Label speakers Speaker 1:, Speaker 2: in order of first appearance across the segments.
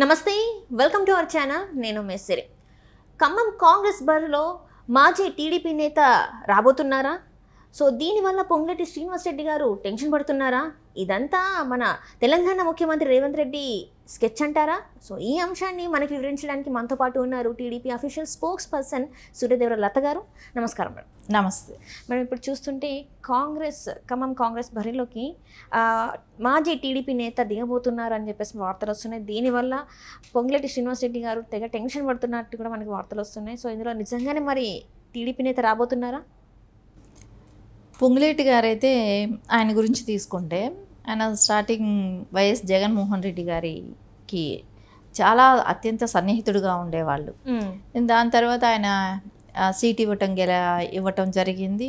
Speaker 1: నమస్తే welcome to our channel నేను మేసిరి ఖమ్మం కాంగ్రెస్ బరిలో మాజీ టీడీపీ నేత రాబోతున్నారా సో దీనివల్ల శ్రీనివాస్ రెడ్డి గారు టెన్షన్ పడుతున్నారా ఇదంతా మన తెలంగాణ ముఖ్యమంత్రి రేవంత్ రెడ్డి స్కెచ్ అంటారా సో ఈ అంశాన్ని మనకి వివరించడానికి మనతో పాటు ఉన్నారు TDP official spokesperson Suryadevara Latha గారు నమస్కారం మేడం నమస్తే మేడం ఇప్పుడు చూస్తుంటే కాంగ్రెస్ ఖమ్మం కాంగ్రెస్ బరిలోకి మాజీ టీడీపీ నేత దిగబోతున్నారు అని చెప్పేసి వార్తలు వస్తున్నాయి దీనివల్ల శ్రీనివాస్ రెడ్డి గారు తెగ టెన్షన్ పడుతున్నట్టు కూడా మనకి వార్తలు వస్తున్నాయి సో ఇందులో నిజంగానే మరి టీడీపీ నేత రాబోతున్నారా
Speaker 2: పొంగులేటి గారైతే ఆయన గురించి తీసుకుంటే ఆయన స్టార్టింగ్ వైఎస్ జగన్మోహన్ రెడ్డి గారికి చాలా అత్యంత సన్నిహితుడుగా ఉండేవాళ్ళు దాని తర్వాత ఆయన సీట్ ఇవ్వటం గెల ఇవ్వటం జరిగింది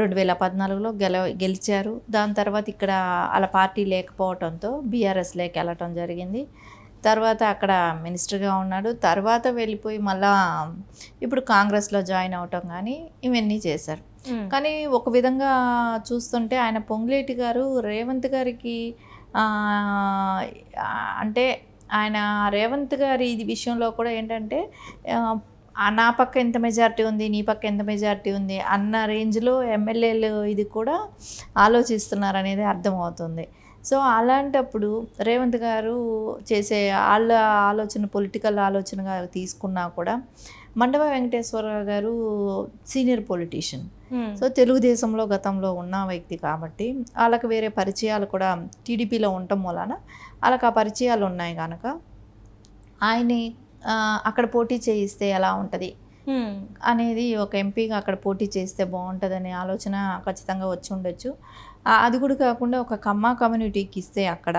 Speaker 2: రెండు వేల పద్నాలుగులో గెల గెలిచారు దాని తర్వాత ఇక్కడ అలా పార్టీ లేకపోవటంతో బీఆర్ఎస్లోకి వెళ్ళటం జరిగింది తర్వాత అక్కడ మినిస్టర్గా ఉన్నాడు తర్వాత వెళ్ళిపోయి మళ్ళా ఇప్పుడు కాంగ్రెస్లో జాయిన్ అవటం కానీ ఇవన్నీ చేశారు కానీ ఒక విధంగా చూస్తుంటే ఆయన పొంగులేటి గారు రేవంత్ గారికి అంటే ఆయన రేవంత్ గారి ఇది విషయంలో కూడా ఏంటంటే నా పక్క ఎంత మెజారిటీ ఉంది నీ పక్క ఎంత మెజారిటీ ఉంది అన్న రేంజ్లో ఎమ్మెల్యేలు ఇది కూడా ఆలోచిస్తున్నారు అనేది అర్థమవుతుంది సో అలాంటప్పుడు రేవంత్ గారు చేసే వాళ్ళ ఆలోచన పొలిటికల్ ఆలోచనగా తీసుకున్నా కూడా మండవ వెంకటేశ్వరరావు గారు సీనియర్ పొలిటీషియన్ సో తెలుగుదేశంలో గతంలో ఉన్న వ్యక్తి కాబట్టి వాళ్ళకి వేరే పరిచయాలు కూడా టీడీపీలో ఉండటం వలన వాళ్ళకి ఆ పరిచయాలు ఉన్నాయి కనుక ఆయన్ని అక్కడ పోటీ చేయిస్తే ఎలా ఉంటుంది అనేది ఒక ఎంపీగా అక్కడ పోటీ చేస్తే బాగుంటుందనే ఆలోచన ఖచ్చితంగా వచ్చి ఉండొచ్చు అది కూడా కాకుండా ఒక కమ్మ కమ్యూనిటీకి ఇస్తే అక్కడ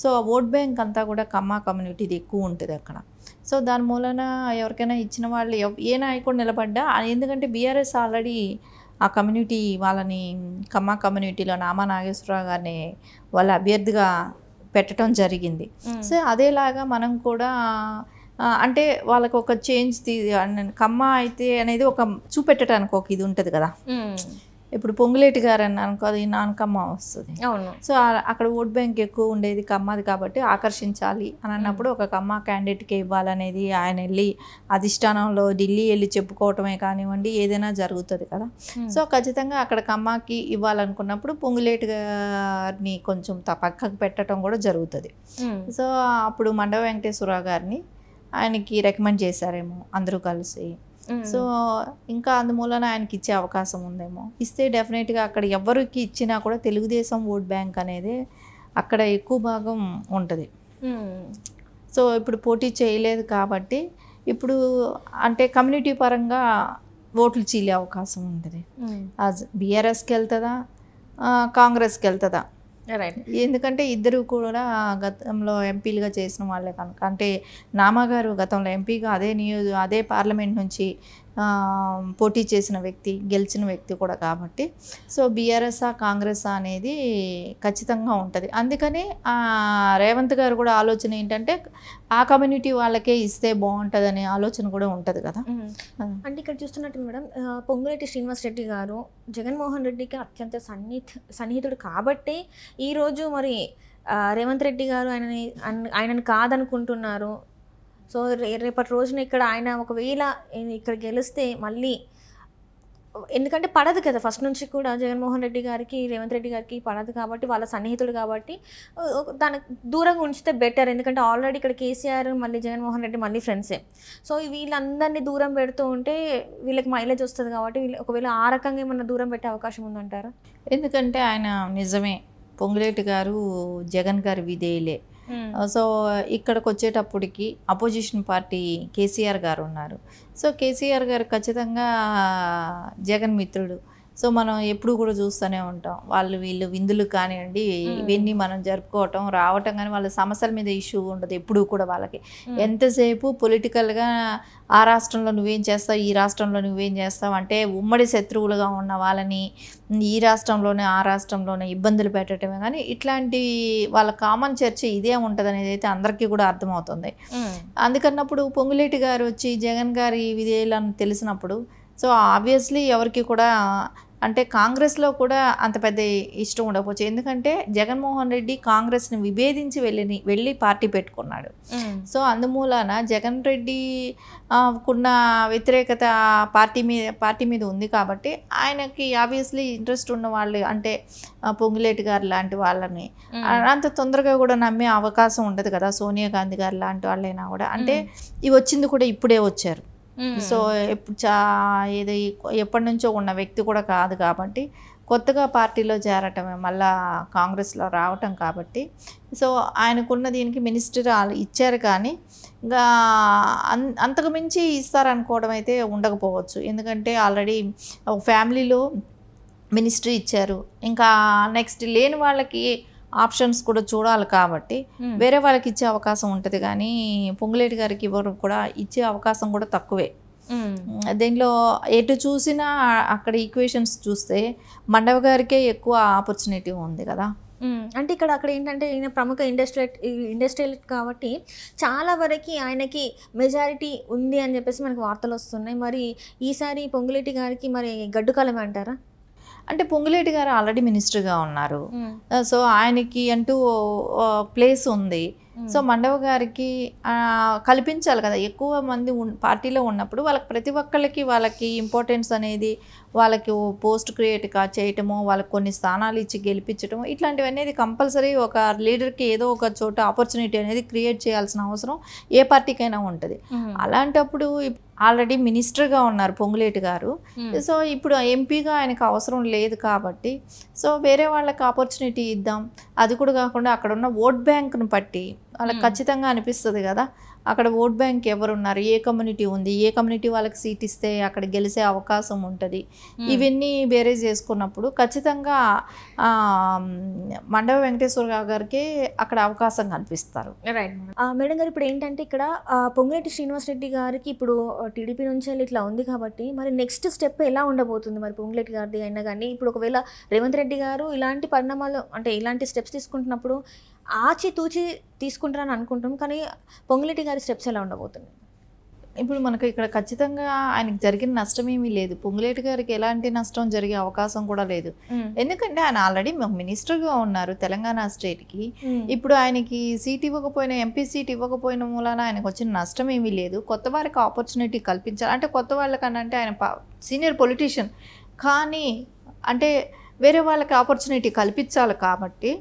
Speaker 2: సో ఓట్ బ్యాంక్ అంతా కూడా కమ్మ కమ్యూనిటీది ఎక్కువ ఉంటుంది అక్కడ సో దాని మూలన ఎవరికైనా ఇచ్చిన వాళ్ళు ఏ నాయకుడు నిలబడ్డా ఎందుకంటే బీఆర్ఎస్ ఆల్రెడీ ఆ కమ్యూనిటీ వాళ్ళని కమ్మ కమ్యూనిటీలో నామా నాగేశ్వరరావు గారిని వాళ్ళ అభ్యర్థిగా పెట్టడం జరిగింది సో అదేలాగా మనం కూడా అంటే వాళ్ళకి ఒక చేంజ్ కమ్మ అయితే అనేది ఒక చూపెట్టడానికి ఒక ఇది ఉంటుంది కదా ఇప్పుడు పొంగులేటి గారు అనుకో అది నానకమ్మ వస్తుంది అవును సో అక్కడ ఓట్ బ్యాంక్ ఎక్కువ ఉండేది కమ్మది కాబట్టి ఆకర్షించాలి అని అన్నప్పుడు ఒక కమ్మ క్యాండిడేట్కే ఇవ్వాలనేది ఆయన వెళ్ళి అధిష్టానంలో ఢిల్లీ వెళ్ళి చెప్పుకోవటమే కానివ్వండి ఏదైనా జరుగుతుంది కదా సో ఖచ్చితంగా అక్కడ కమ్మకి ఇవ్వాలనుకున్నప్పుడు పొంగులేటి గారిని కొంచెం పక్కకు పెట్టడం కూడా జరుగుతుంది సో అప్పుడు మండవ వెంకటేశ్వరరావు గారిని ఆయనకి రికమెండ్ చేశారేమో అందరూ కలిసి సో ఇంకా అందుమూలన ఆయనకి ఇచ్చే అవకాశం ఉందేమో ఇస్తే డెఫినెట్గా అక్కడ ఎవరికి ఇచ్చినా కూడా తెలుగుదేశం ఓట్ బ్యాంక్ అనేది అక్కడ ఎక్కువ భాగం ఉంటుంది సో ఇప్పుడు పోటీ చేయలేదు కాబట్టి ఇప్పుడు అంటే కమ్యూనిటీ పరంగా ఓట్లు చీలే అవకాశం ఉంటుంది బీఆర్ఎస్కి వెళ్తుందా కాంగ్రెస్కి వెళ్తుందా ఎందుకంటే ఇద్దరు కూడా గతంలో ఎంపీలుగా చేసిన వాళ్ళే కనుక అంటే నామగారు గతంలో ఎంపీగా అదే నియోజ అదే పార్లమెంట్ నుంచి పోటీ చేసిన వ్యక్తి గెలిచిన వ్యక్తి కూడా కాబట్టి సో బీఆర్ఎస్ఆ కాంగ్రెస్ అనేది ఖచ్చితంగా ఉంటుంది అందుకని రేవంత్ గారు కూడా ఆలోచన ఏంటంటే ఆ కమ్యూనిటీ వాళ్ళకే ఇస్తే బాగుంటుంది అనే ఆలోచన కూడా ఉంటుంది కదా
Speaker 1: అంటే ఇక్కడ చూస్తున్నట్టు మేడం పొంగులేటి శ్రీనివాస్ రెడ్డి గారు జగన్మోహన్ రెడ్డికి అత్యంత సన్నిహిత సన్నిహితుడు కాబట్టి ఈరోజు మరి రేవంత్ రెడ్డి గారు ఆయనని ఆయనని కాదనుకుంటున్నారు సో రేపటి రోజున ఇక్కడ ఆయన ఒకవేళ ఇక్కడ గెలిస్తే మళ్ళీ ఎందుకంటే పడదు కదా ఫస్ట్ నుంచి కూడా జగన్మోహన్ రెడ్డి గారికి రేవంత్ రెడ్డి గారికి పడదు కాబట్టి వాళ్ళ సన్నిహితుడు కాబట్టి దానికి దూరంగా ఉంచితే బెటర్ ఎందుకంటే ఆల్రెడీ ఇక్కడ కేసీఆర్ మళ్ళీ జగన్మోహన్ రెడ్డి మళ్ళీ ఫ్రెండ్సే సో వీళ్ళందరినీ దూరం పెడుతూ ఉంటే వీళ్ళకి మైలేజ్ వస్తుంది కాబట్టి వీళ్ళు ఒకవేళ ఆ రకంగా ఏమన్నా దూరం పెట్టే అవకాశం ఉందంటారా
Speaker 2: ఎందుకంటే ఆయన నిజమే పొంగులేటి గారు జగన్ గారు విధేయులే సో hmm. uh, ఇక్కడికి వచ్చేటప్పటికి అపోజిషన్ పార్టీ కేసీఆర్ గారు ఉన్నారు సో కేసీఆర్ గారు ఖచ్చితంగా జగన్ మిత్రుడు సో మనం ఎప్పుడు కూడా చూస్తూనే ఉంటాం వాళ్ళు వీళ్ళు విందులు కానివ్వండి ఇవన్నీ మనం జరుపుకోవటం రావటం కానీ వాళ్ళ సమస్యల మీద ఇష్యూ ఉండదు ఎప్పుడు కూడా వాళ్ళకి ఎంతసేపు పొలిటికల్గా ఆ రాష్ట్రంలో నువ్వేం చేస్తావు ఈ రాష్ట్రంలో నువ్వేం చేస్తావు అంటే ఉమ్మడి శత్రువులుగా ఉన్న వాళ్ళని ఈ రాష్ట్రంలోనే ఆ రాష్ట్రంలోనే ఇబ్బందులు పెట్టడమే కానీ ఇట్లాంటి వాళ్ళ కామన్ చర్చ ఇదే ఉంటుంది అనేది అయితే అందరికీ కూడా అర్థమవుతుంది అందుకన్నప్పుడు పొంగులేటి గారు వచ్చి జగన్ గారి విధేయులను తెలిసినప్పుడు సో ఆబ్వియస్లీ ఎవరికి కూడా అంటే కాంగ్రెస్లో కూడా అంత పెద్ద ఇష్టం ఉండకపోవచ్చు ఎందుకంటే జగన్మోహన్ రెడ్డి కాంగ్రెస్ని విభేదించి వెళ్ళి వెళ్ళి పార్టీ పెట్టుకున్నాడు సో అందుమూలాన జగన్ రెడ్డి కున్న వ్యతిరేకత పార్టీ మీద పార్టీ మీద ఉంది కాబట్టి ఆయనకి ఆబ్వియస్లీ ఇంట్రెస్ట్ ఉన్న వాళ్ళు అంటే పొంగులేటి గారు లాంటి వాళ్ళని అంత తొందరగా కూడా నమ్మే అవకాశం ఉండదు కదా సోనియా గాంధీ గారు లాంటి వాళ్ళైనా కూడా అంటే ఇవి వచ్చింది కూడా ఇప్పుడే వచ్చారు Hmm. సో చా ఇది ఎప్పటి నుంచో ఉన్న వ్యక్తి కూడా కాదు కాబట్టి కొత్తగా పార్టీలో చేరటమే మళ్ళా కాంగ్రెస్లో రావటం కాబట్టి సో ఆయనకున్న దీనికి మినిస్టర్ ఇచ్చారు కానీ ఇంకా అంతకు మించి ఇస్తారనుకోవడం అయితే ఉండకపోవచ్చు ఎందుకంటే ఆల్రెడీ ఒక ఫ్యామిలీలో మినిస్ట్రీ ఇచ్చారు ఇంకా నెక్స్ట్ లేని వాళ్ళకి ఆప్షన్స్ కూడా చూడాలి కాబట్టి వేరే వాళ్ళకి ఇచ్చే అవకాశం ఉంటుంది కానీ పొంగులేటి గారికి ఎవరు కూడా ఇచ్చే అవకాశం కూడా తక్కువే దీనిలో ఎటు చూసినా అక్కడ ఈక్వేషన్స్ చూస్తే మండవ గారికే ఎక్కువ ఆపర్చునిటీ ఉంది కదా
Speaker 1: అంటే ఇక్కడ అక్కడ ఏంటంటే ఈయన ప్రముఖ ఇండస్ట్రియల్ ఇండస్ట్రియల్ కాబట్టి చాలా వరకు ఆయనకి మెజారిటీ ఉంది అని చెప్పేసి మనకు వార్తలు వస్తున్నాయి మరి ఈసారి పొంగులేటి
Speaker 2: గారికి మరి గడ్డుకాలం అంటారా అంటే పొంగులేటి గారు ఆల్రెడీ మినిస్టర్గా ఉన్నారు సో ఆయనకి అంటూ ప్లేస్ ఉంది సో మండవ గారికి కల్పించాలి కదా ఎక్కువ మంది పార్టీలో ఉన్నప్పుడు వాళ్ళకి ప్రతి ఒక్కళ్ళకి వాళ్ళకి ఇంపార్టెన్స్ అనేది వాళ్ళకి పోస్ట్ క్రియేట్ కా చేయటము వాళ్ళకి కొన్ని స్థానాలు ఇచ్చి గెలిపించటము ఇట్లాంటివి అనేది కంపల్సరీ ఒక లీడర్కి ఏదో ఒక చోట ఆపర్చునిటీ అనేది క్రియేట్ చేయాల్సిన అవసరం ఏ పార్టీకైనా ఉంటుంది అలాంటప్పుడు ఆల్రెడీ మినిస్టర్గా ఉన్నారు పొంగులేటి గారు సో ఇప్పుడు ఎంపీగా ఆయనకు అవసరం లేదు కాబట్టి సో వేరే వాళ్ళకి ఆపర్చునిటీ ఇద్దాం అది కూడా కాకుండా అక్కడ ఉన్న ఓట్ బ్యాంక్ను బట్టి వాళ్ళకి ఖచ్చితంగా అనిపిస్తుంది కదా అక్కడ ఓట్ బ్యాంక్ ఎవరున్నారు ఏ కమ్యూనిటీ ఉంది ఏ కమ్యూనిటీ వాళ్ళకి సీట్ ఇస్తే అక్కడ గెలిచే అవకాశం ఉంటుంది ఇవన్నీ బేరేజ్ చేసుకున్నప్పుడు ఖచ్చితంగా మండవ వెంకటేశ్వర గారికి అక్కడ అవకాశం కనిపిస్తారు
Speaker 1: మేడం గారు ఇప్పుడు ఏంటంటే ఇక్కడ పొంగిరెడ్డి శ్రీనివాస్ రెడ్డి గారికి ఇప్పుడు టీడీపీ నుంచి ఇట్లా ఉంది కాబట్టి మరి నెక్స్ట్ స్టెప్ ఎలా ఉండబోతుంది మరి పొంగిరెడ్డి గారిది అయినా కానీ ఇప్పుడు ఒకవేళ రేవంత్ రెడ్డి గారు ఇలాంటి పరిణామాలు అంటే ఇలాంటి స్టెప్స్ తీసుకుంటున్నప్పుడు ఆచితూచి తీసుకుంటారని అనుకుంటాం కానీ పొంగిలిటి
Speaker 2: గారి స్టెప్స్ ఎలా ఉండబోతున్నాయి ఇప్పుడు మనకు ఇక్కడ ఖచ్చితంగా ఆయనకు జరిగిన నష్టం ఏమీ లేదు పొంగులేటి గారికి ఎలాంటి నష్టం జరిగే అవకాశం కూడా లేదు ఎందుకంటే ఆయన ఆల్రెడీ మినిస్టర్గా ఉన్నారు తెలంగాణ స్టేట్కి ఇప్పుడు ఆయనకి సీట్ ఇవ్వకపోయినా ఎంపీ సీట్ ఇవ్వకపోయిన మూలాన ఆయనకు వచ్చిన నష్టం ఏమీ లేదు కొత్త వారికి ఆపర్చునిటీ కల్పించాలి అంటే కొత్త వాళ్ళకనంటే ఆయన సీనియర్ పొలిటీషియన్ కానీ అంటే వేరే వాళ్ళకి ఆపర్చునిటీ కల్పించాలి కాబట్టి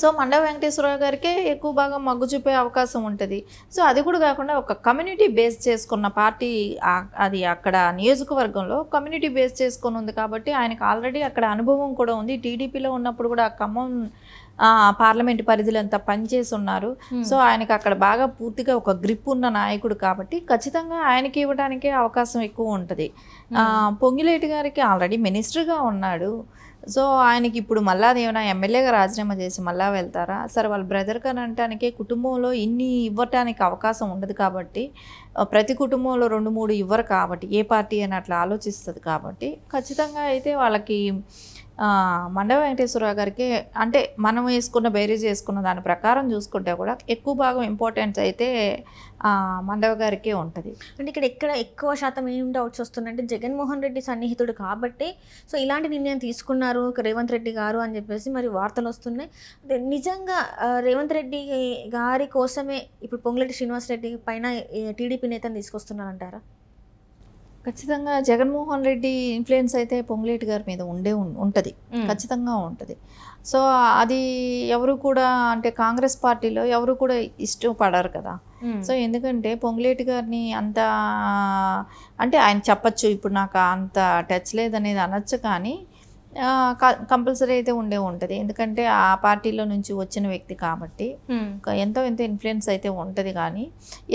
Speaker 2: సో మండవ వెంకటేశ్వరరావు గారికే ఎక్కువ బాగా మగ్గు చూపే అవకాశం ఉంటుంది సో అది కూడా కాకుండా ఒక కమ్యూనిటీ బేస్ చేసుకున్న పార్టీ అది అక్కడ నియోజకవర్గంలో కమ్యూనిటీ బేస్ చేసుకుని ఉంది కాబట్టి ఆయనకు ఆల్రెడీ అక్కడ అనుభవం కూడా ఉంది టీడీపీలో ఉన్నప్పుడు కూడా ఆ ఖమ్మం పార్లమెంట్ పరిధిలో అంతా పనిచేసి ఉన్నారు hmm. సో ఆయనకు అక్కడ బాగా పూర్తిగా ఒక గ్రిప్ ఉన్న నాయకుడు కాబట్టి ఖచ్చితంగా ఆయనకి ఇవ్వడానికే అవకాశం ఎక్కువ ఉంటుంది hmm. పొంగిలేటి గారికి ఆల్రెడీ మినిస్టర్గా ఉన్నాడు సో ఆయనకి ఇప్పుడు మళ్ళా ఏమైనా ఎమ్మెల్యేగా రాజీనామా చేసి మళ్ళా వెళ్తారా సరే వాళ్ళ బ్రదర్ కని కుటుంబంలో ఇన్ని ఇవ్వటానికి అవకాశం ఉండదు కాబట్టి ప్రతి కుటుంబంలో రెండు మూడు ఇవ్వరు కాబట్టి ఏ పార్టీ అని అట్లా ఆలోచిస్తుంది కాబట్టి ఖచ్చితంగా అయితే వాళ్ళకి మండ వెంకటేశ్వరరావు గారికి అంటే మనం వేసుకున్న బేరీజ్ వేసుకున్న దాని ప్రకారం చూసుకుంటే కూడా ఎక్కువ భాగం ఇంపార్టెన్స్ అయితే మండవ గారికే ఉంటుంది అంటే ఇక్కడ ఎక్కడ ఎక్కువ శాతం ఏం డౌట్స్ వస్తుందంటే
Speaker 1: జగన్మోహన్ రెడ్డి సన్నిహితుడు కాబట్టి సో ఇలాంటి నిర్ణయం తీసుకున్నారు రేవంత్ రెడ్డి గారు అని చెప్పేసి మరి వార్తలు వస్తున్నాయి నిజంగా రేవంత్ రెడ్డి గారి కోసమే ఇప్పుడు పొంగులెట్టి శ్రీనివాసరెడ్డి పైన టీడీపీ నేతను తీసుకొస్తున్నారంటారా
Speaker 2: ఖచ్చితంగా జగన్మోహన్ రెడ్డి ఇన్ఫ్లుయెన్స్ అయితే పొంగులేటి గారి మీద ఉండే ఉంటుంది ఖచ్చితంగా ఉంటుంది సో అది ఎవరు కూడా అంటే కాంగ్రెస్ పార్టీలో ఎవరు కూడా ఇష్టపడరు కదా సో ఎందుకంటే పొంగులేటి గారిని అంత అంటే ఆయన చెప్పచ్చు ఇప్పుడు నాకు అంత టచ్ లేదనేది అనొచ్చు కానీ కంపల్సరీ అయితే ఉండే ఉంటుంది ఎందుకంటే ఆ పార్టీలో నుంచి వచ్చిన వ్యక్తి కాబట్టి ఎంతో ఎంతో ఇన్ఫ్లుయెన్స్ అయితే ఉంటుంది కానీ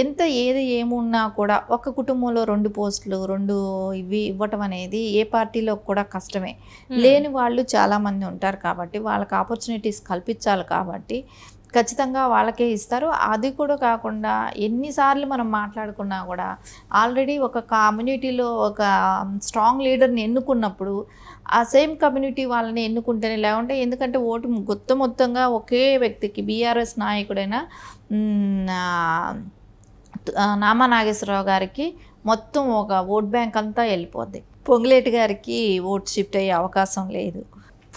Speaker 2: ఎంత ఏది ఏమున్నా కూడా ఒక కుటుంబంలో రెండు పోస్టులు రెండు ఇవి ఇవ్వటం అనేది ఏ పార్టీలో కూడా కష్టమే లేని వాళ్ళు చాలామంది ఉంటారు కాబట్టి వాళ్ళకి ఆపర్చునిటీస్ కల్పించాలి కాబట్టి ఖచ్చితంగా వాళ్ళకే ఇస్తారు అది కూడా కాకుండా ఎన్నిసార్లు మనం మాట్లాడుకున్నా కూడా ఆల్రెడీ ఒక కమ్యూనిటీలో ఒక స్ట్రాంగ్ లీడర్ని ఎన్నుకున్నప్పుడు ఆ సేమ్ కమ్యూనిటీ వాళ్ళని ఎన్నుకుంటేనే లేవంటే ఎందుకంటే ఓటు మొత్తం మొత్తంగా ఒకే వ్యక్తికి బీఆర్ఎస్ నాయకుడైన నామా నాగేశ్వరరావు గారికి మొత్తం ఒక ఓట్ బ్యాంక్ అంతా వెళ్ళిపోద్ది పొంగిలేటి గారికి ఓట్ షిఫ్ట్ అయ్యే అవకాశం లేదు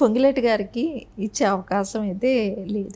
Speaker 2: పొంగిలేటి గారికి ఇచ్చే అవకాశం అయితే లేదు